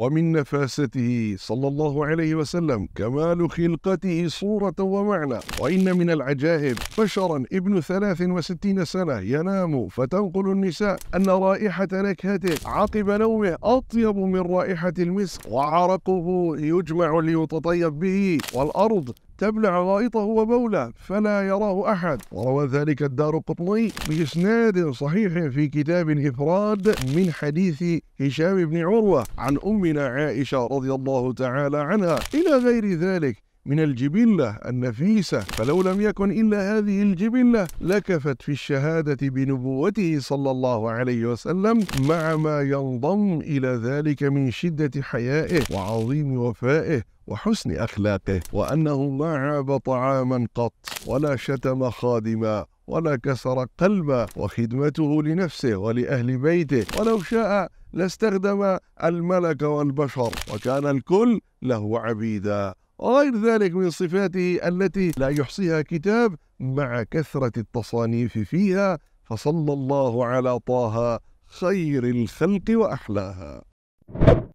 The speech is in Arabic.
ومن نفاسته صلى الله عليه وسلم كمال خلقته صورة ومعنى وإن من العجائب بشرا ابن 63 سنة ينام فتنقل النساء أن رائحة نكهته عقب نومه أطيب من رائحة المسك وعرقه يجمع ليتطيب به والأرض تبلع غائطه وبوله فلا يراه أحد وروى ذلك الدار قطني بإسناد صحيح في كتاب الإفراد من حديث هشام بن عروة عن أمنا عائشة رضي الله تعالى عنها إلى غير ذلك من الجبلة النفيسة فلو لم يكن إلا هذه الجبلة لكفت في الشهادة بنبوته صلى الله عليه وسلم مع ما ينضم إلى ذلك من شدة حيائه وعظيم وفائه وحسن أخلاقه وأنه ما عاب طعاما قط ولا شتم خادما ولا كسر قلبا وخدمته لنفسه ولأهل بيته ولو شاء لاستخدم الملك والبشر وكان الكل له عبيدا وغير ذلك من صفاته التي لا يحصيها كتاب مع كثرة التصانيف فيها فصلى الله على طه خير الخلق وأحلاها